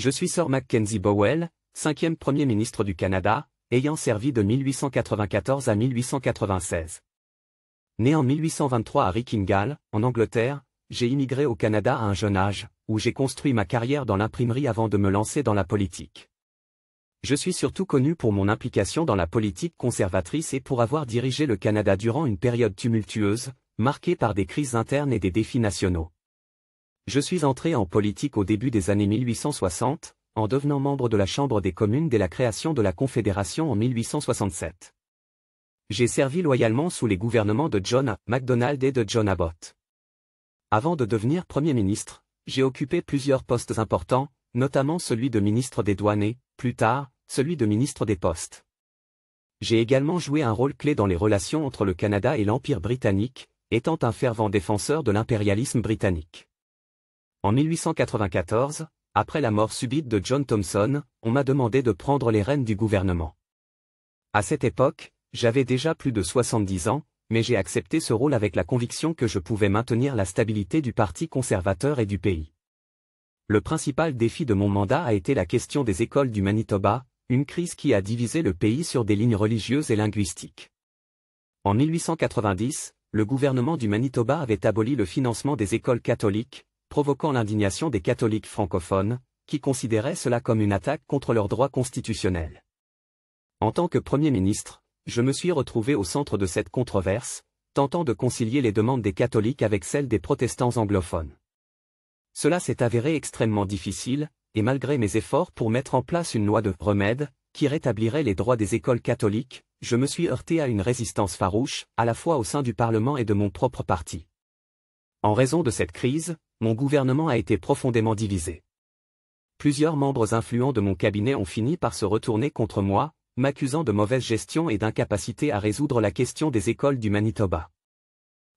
Je suis Sir Mackenzie Bowell, cinquième Premier ministre du Canada, ayant servi de 1894 à 1896. Né en 1823 à Rickingall, en Angleterre, j'ai immigré au Canada à un jeune âge, où j'ai construit ma carrière dans l'imprimerie avant de me lancer dans la politique. Je suis surtout connu pour mon implication dans la politique conservatrice et pour avoir dirigé le Canada durant une période tumultueuse, marquée par des crises internes et des défis nationaux. Je suis entré en politique au début des années 1860, en devenant membre de la Chambre des communes dès la création de la Confédération en 1867. J'ai servi loyalement sous les gouvernements de John MacDonald et de John Abbott. Avant de devenir Premier ministre, j'ai occupé plusieurs postes importants, notamment celui de ministre des douanes plus tard, celui de ministre des postes. J'ai également joué un rôle clé dans les relations entre le Canada et l'Empire britannique, étant un fervent défenseur de l'impérialisme britannique. En 1894, après la mort subite de John Thomson, on m'a demandé de prendre les rênes du gouvernement. À cette époque, j'avais déjà plus de 70 ans, mais j'ai accepté ce rôle avec la conviction que je pouvais maintenir la stabilité du Parti conservateur et du pays. Le principal défi de mon mandat a été la question des écoles du Manitoba, une crise qui a divisé le pays sur des lignes religieuses et linguistiques. En 1890, le gouvernement du Manitoba avait aboli le financement des écoles catholiques, provoquant l'indignation des catholiques francophones, qui considéraient cela comme une attaque contre leurs droits constitutionnels. En tant que Premier ministre, je me suis retrouvé au centre de cette controverse, tentant de concilier les demandes des catholiques avec celles des protestants anglophones. Cela s'est avéré extrêmement difficile, et malgré mes efforts pour mettre en place une loi de remède, qui rétablirait les droits des écoles catholiques, je me suis heurté à une résistance farouche, à la fois au sein du Parlement et de mon propre parti. En raison de cette crise, mon gouvernement a été profondément divisé. Plusieurs membres influents de mon cabinet ont fini par se retourner contre moi, m'accusant de mauvaise gestion et d'incapacité à résoudre la question des écoles du Manitoba.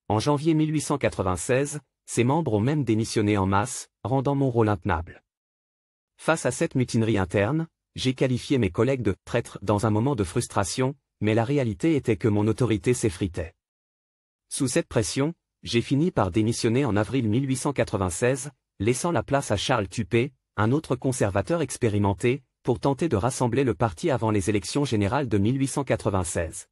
En janvier 1896, ces membres ont même démissionné en masse, rendant mon rôle intenable. Face à cette mutinerie interne, j'ai qualifié mes collègues de traîtres dans un moment de frustration, mais la réalité était que mon autorité s'effritait. Sous cette pression, j'ai fini par démissionner en avril 1896, laissant la place à Charles Tupé, un autre conservateur expérimenté, pour tenter de rassembler le parti avant les élections générales de 1896.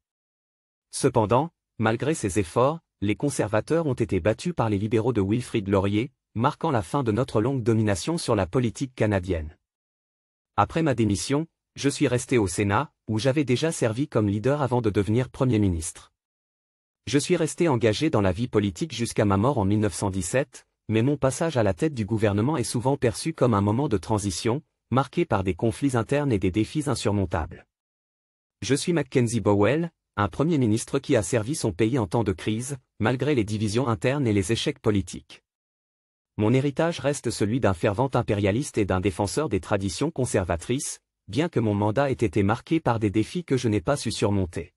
Cependant, malgré ses efforts, les conservateurs ont été battus par les libéraux de Wilfrid Laurier, marquant la fin de notre longue domination sur la politique canadienne. Après ma démission, je suis resté au Sénat, où j'avais déjà servi comme leader avant de devenir Premier ministre. Je suis resté engagé dans la vie politique jusqu'à ma mort en 1917, mais mon passage à la tête du gouvernement est souvent perçu comme un moment de transition, marqué par des conflits internes et des défis insurmontables. Je suis Mackenzie Bowell, un Premier ministre qui a servi son pays en temps de crise, malgré les divisions internes et les échecs politiques. Mon héritage reste celui d'un fervent impérialiste et d'un défenseur des traditions conservatrices, bien que mon mandat ait été marqué par des défis que je n'ai pas su surmonter.